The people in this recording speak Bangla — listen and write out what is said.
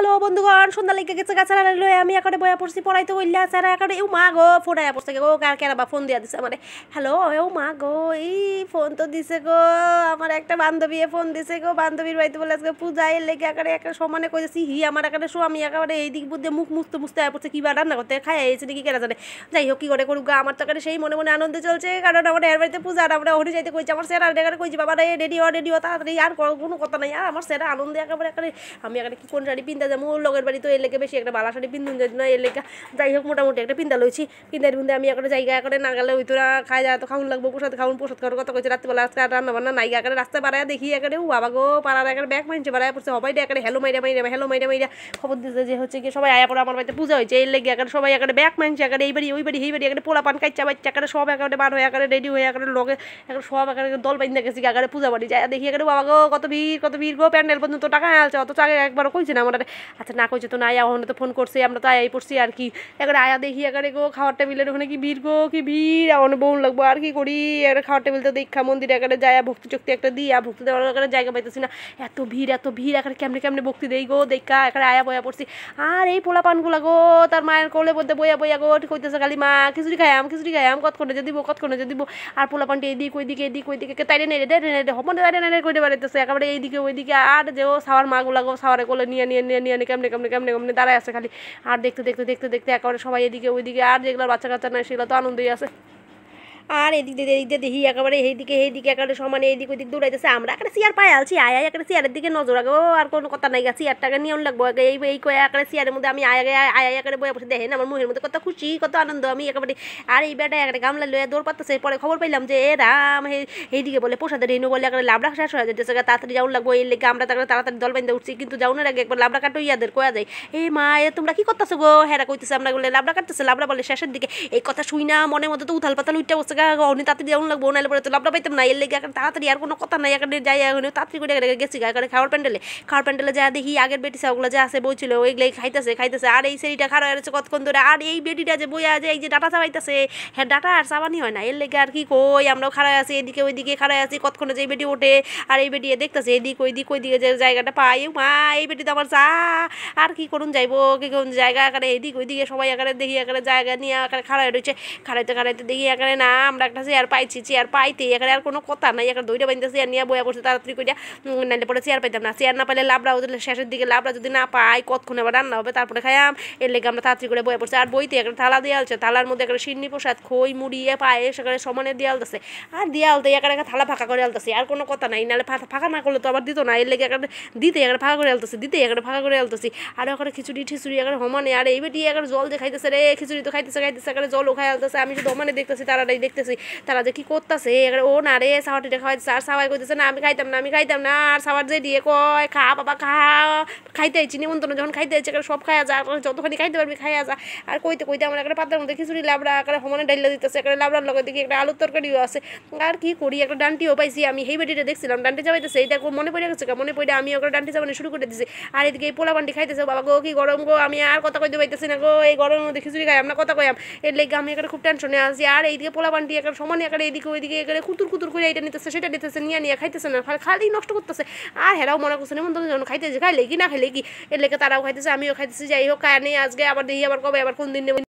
হ্যালো বন্ধুগণ সন্ধ্যা লেগে গেছে গাছ লয়ে আমি একারে বয়া পড়ছি পড়াই তো বললা সারা একারে ও মা গো আয়া পড়ছে গো কার কেন বা ফোন দিয়ে দিছে মানে হ্যালো ও মা গো এই ফোন তো দিছে গো আমার একটা বান্ধবী ফোন দিছে গো বান্ধবীর বাড়িতে বলে আজকে পূজায় লেগে একারে একটা সমানে কইছি হি আমার একারে শো আমি একেবারে এই দিক বুদ্ধে মুখ মুখতে মুছতে আয়া পড়ছে কিবা রান্না করতে খাই এসে নাকি কেনা জানে যাই হোক কী করে করুক গা আমার তো একারে সেই মনে মনে আনন্দে চলছে কারণ আমার এর বাড়িতে পূজা আর আমরা ওখানে যাইতে কইছি আমার সেরা একারে কইছি বাবা রে রেডি হ রেডি হ তাড়াতাড়ি আর কোনো কথা নাই আর আমার সেরা আনন্দে একেবারে একারে আমি একারে কি কোন শাড়ি পিন্তা যাবো লগের বাড়ি তো এর লেগে বেশি একটা বালা শাড়ি পিন্ধুন যদি না এর যাই হোক মোটামুটি একটা পিন্দা লইছি পিন্দার পিন্দে আমি একটা জায়গা একটা না গেলে ওই তোরা খাই যায় তো খাউন লাগবো প্রসাদ খাউন প্রসাদ খাওয়ার কথা কইছে রাত্রিবেলা আজকে রান্না বান্না নাই একারে রাস্তা বাড়ায় দেখি একারে ও বাবা গো পাড়ার একটা ব্যাগ মানছে বাড়ায় পড়ছে সবাই একটা হ্যালো মাইরা মাইরা হ্যালো মাইরা মাইরা খবর দিতে যে হচ্ছে কি সবাই আয়া পড়ে আমার বাড়িতে পূজা হয়েছে এর লেগে একটা সবাই একটা ব্যাগ মানছে একটা এই বাড়ি ওই বাড়ি এই বাড়ি একটা পোলা পান খাইছে বাচ্চা একটা সব একটা বার হয়ে একারে রেডি হয়ে একটা লগে একটা সব একটা দল বাইন্দা গেছি একারে পূজা বাড়ি যায় দেখি একটা বাবা গো কত ভিড় কত ভিড় গো প্যান্ডেল পর্যন্ত টাকা আলছে অত চাকরি একবার কইছে না আমার আচ্ছা না কইছে তো না আয়া ওখানে তো ফোন করছে আমরা তো আয়াই পড়ছি আর কি একবারে আয়া দেখি একবারে গো খাওয়ার টেবিলের ওখানে কি ভিড় গো কি ভিড় আমার বউ লাগবো আর কি করি একটা খাওয়ার টেবিল তো দীক্ষা মন্দিরে একবারে যায় ভক্তি চক্তি একটা দিই আর ভক্তি দেওয়ার একবারে জায়গা পাইতেছি না এত ভিড় এত ভিড় একবারে কেমনে কেমনে ভক্তি দেই গো দেখা একবারে আয়া বয়া পড়ছি আর এই পোলা পানগুলা গো তার মায়ের কোলে বলতে বইয়া বইয়া গো কইতেছে খালি মা খিচুড়ি আম খিচুড়ি খাইয়াম কতক্ষণে যে দিব কতক্ষণে যে দিব আর পোলা পানটি এইদিক ওইদিকে এদিক ওইদিকে তাইরে নেড়ে দেয় নেড়ে না তাইরে নেড়ে কইতে পারতেছে একেবারে এইদিকে ওইদিকে আর যে ও সাওয়ার গুলা গো সাওয়ারে কোলে নিয়ে নিয়ে নিয়ে নিয়ে কেমনে কেমনে কেমনে কেমনে দাঁড়ায় আছে খালি আর দেখতে দেখতে দেখতে দেখতে একেবারে সবাই এদিকে ওইদিকে আর যেগুলো বাচ্চা কাচ্চা নাই সেগুলো তো আনন্দই আছে আর এদিক দিয়ে এদিক দিয়ে দেখি একেবারে এইদিকে এইদিকে একেবারে সমানে এইদিক ওইদিক দৌড়াইতেছে আমরা একটা চেয়ার পায়ে আলছি আয় আয় একটা চেয়ারের দিকে নজর আগে আর কোনো কথা নাই গা চেয়ারটাকে নিয়ে লাগবো আগে এই এই কয়ে একটা চেয়ারের মধ্যে আমি আয় আগে আয় আয় একটা বয়ে বসে দেখেন আমার মুখের মধ্যে কত খুশি কত আনন্দ আমি একেবারে আর এই বেটা একটা গামলা লয়ে দৌড় পাতেছে পরে খবর পাইলাম যে এ রাম এইদিকে বলে পোষাদের হিনু বলে একটা লাবড়া শেষ হয়ে যাচ্ছে তাড়াতাড়ি যাওয়ার লাগবো এই লেগে আমরা তাকে তাড়াতাড়ি দল বাইন্দা উঠছি কিন্তু যাও আগে একবার লাবড়া কাটো ইয়াদের কয়া যায় এ মা এ তোমরা কি করতেছো গো হেরা কইতেছে আমরা বলে লাবড়া কাটতেছে লাবড়া বলে শেষের দিকে এই কথা শুই না মনের মধ্যে তো উথাল পাতাল উঠতে বসে লেগা অনি তাড়াতাড়ি যাওয়ার লাগবো নাহলে পরে তো লাভটা পাইতাম না এর লেগে এখন তাড়াতাড়ি আর কোনো কথা নাই এখানে যাই এখন তাড়াতাড়ি করে এখানে গেছি এখানে খাওয়ার প্যান্ডেলে খাওয়ার প্যান্ডেলে যা দেখি আগের বেটি ওগুলো যা আছে বই ছিল ওইগুলাই খাইতেছে খাইতেছে আর এই শাড়িটা খারাপ হয়েছে কতক্ষণ ধরে আর এই বেটিটা যে বইয়া আছে এই যে ডাটা চাবাইতেছে হ্যাঁ ডাটা আর চাবানি হয় না এর লেগে আর কি কই আমরাও খারাপ আছি এদিকে ওইদিকে খাড়ায় আছি কতক্ষণে যে এই বেটি ওঠে আর এই বেটি দেখতেছে এদিক ওইদিক ওইদিকে যে জায়গাটা পাই মা এই বেটি তো আমার চা আর কি করুন যাইবো কি কোন জায়গা এখানে এদিক ওইদিকে সবাই এখানে দেখি এখানে জায়গা নিয়ে এখানে খাড়াই রয়েছে খাড়াইতে খাড়াইতে দেখি এখানে না আমরা একটা চেয়ার পাইছি চেয়ার পাইতে এখানে আর কোনো কথা নাই এখানে দুইটা বাইন্দা চেয়ার নিয়ে বয়া বসে তাড়াতাড়ি করিয়া নাইলে পরে চেয়ার পাইতাম না চেয়ার না পাইলে লাবড়া ওদের শেষের দিকে লাবড়া যদি না পাই কতক্ষণে আবার রান্না হবে তারপরে খায়াম এর লেগে আমরা তাড়াতাড়ি করে বয়া পড়ছি আর বইতে একটা থালা দেওয়া আছে থালার মধ্যে একটা সিন্নি প্রসাদ খই মুড়িয়ে পায়ে সেখানে সমানে দেয়াল দিছে আর দেয়াল দিয়ে এখানে থালা ফাঁকা করে আলতেছে আর কোনো কথা নাই নাহলে ফাঁকা না করলে তো আবার দিত না এর লেগে একটা দিতে এখানে ফাঁকা করে আলতেছে দিতে এখানে ফাঁকা করে আলতেছি আর ওখানে খিচুড়ি ঠিচুড়ি এখানে হমানে আর এই বেটি এখানে জল দিয়ে খাইতেছে রে খিচুড়ি তো খাইতেছে খাইতেছে এখানে জল খাই আলতেছে আমি শুধু হমানে দেখতেছি তারা দেখতে দেখতেছি তারা যে কি করতেছে ও না রে সাওয়াটিটা খাওয়াই আর সাওয়াই করতেছে না আমি খাইতাম না আমি খাইতাম না আর সাওয়ার যে দিয়ে কয় খা বাবা খা খাইতে আইছি নিমন্ত্রণ যখন খাইতে আইছি একটা সব খাইয়া যা যতখানি খাইতে পারবি খাইয়া যা আর কইতে কইতে আমার একটা পাতার মধ্যে খিচুড়ি লাবড়া একটা হমনে ডাইলা দিতেছে একটা লাবড়ার লগে দেখি একটা আলুর তরকারিও আছে আর কি করি একটা ডান্টিও পাইছি আমি হেই বাটিটা দেখছিলাম ডান্টি যাবাইতেছে এইটা দেখো মনে পড়ে গেছে মনে পড়ে আমি ওকে ডান্টি যাবানি শুরু করে দিছি আর এদিকে এই পোলা বান্টি খাইতেছে বাবা গো কি গরম গো আমি আর কথা কইতে পাইতেছি না গো এই গরমের মধ্যে খিচুড়ি খাই আমরা কথা কইয়াম এর লেগে আমি একটা খুব টেনশনে আছি আর এইদিকে পোলা দিয়ে একার সমানে একারে এদিকে ওইদিকে একারে কুতুর কুতুর করে এটা নিতেছে সেটা নিতেছে নিয়ে নিয়ে খাইতেছে না খালি নষ্ট করতেছে আর হেরাও মনে করছে এমন ধরনের খাইতেছে খাইলে কি না খাইলে কি এর লেগে তারাও খাইতেছে আমিও খাইতেছি যাই হোক কায় নেই আজকে আবার দেখি আবার কবে আবার কোন দিন